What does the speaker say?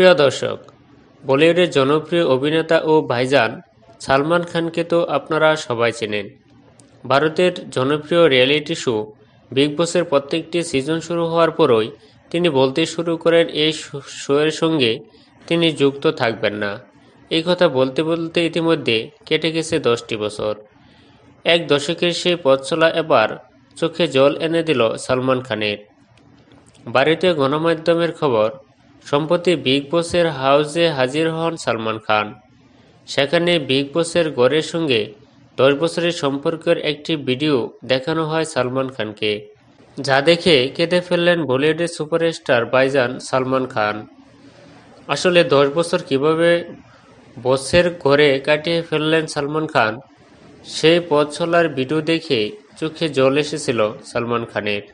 প্রিয় দর্শক বলিউডের জনপ্রিয় অভিনেতা ও ভাইজান সালমান খানকে তো আপনারা সবাই চেনেন ভারতের জনপ্রিয় রিয়েলিটি শো বিগ বসের প্রত্যেকটি সিজন শুরু হওয়ার পরই তিনি বলতে শুরু করেন এই শোয়ের সঙ্গে তিনি যুক্ত থাকবেন না এই কথা বলতে বলতে ইতিমধ্যে কেটে গেছে দশটি বছর এক দশকের সেই পথচলা এবার চোখে জল এনে দিল সালমান খানের বাড়িতে গণমাধ্যমের খবর সম্প্রতি বিগ বসের হাউসে হাজির হন সালমান খান সেখানে বিগ বসের গড়ের সঙ্গে দশ বছরের সম্পর্কের একটি ভিডিও দেখানো হয় সালমান খানকে যা দেখে কেঁদে ফেললেন বলিউডের সুপারস্টার বাইজান সালমান খান আসলে দশ বছর কিভাবে বসের ঘরে কাটিয়ে ফেললেন সালমান খান সেই পথ চলার ভিডিও দেখে চোখে জল এসেছিল সালমান খানের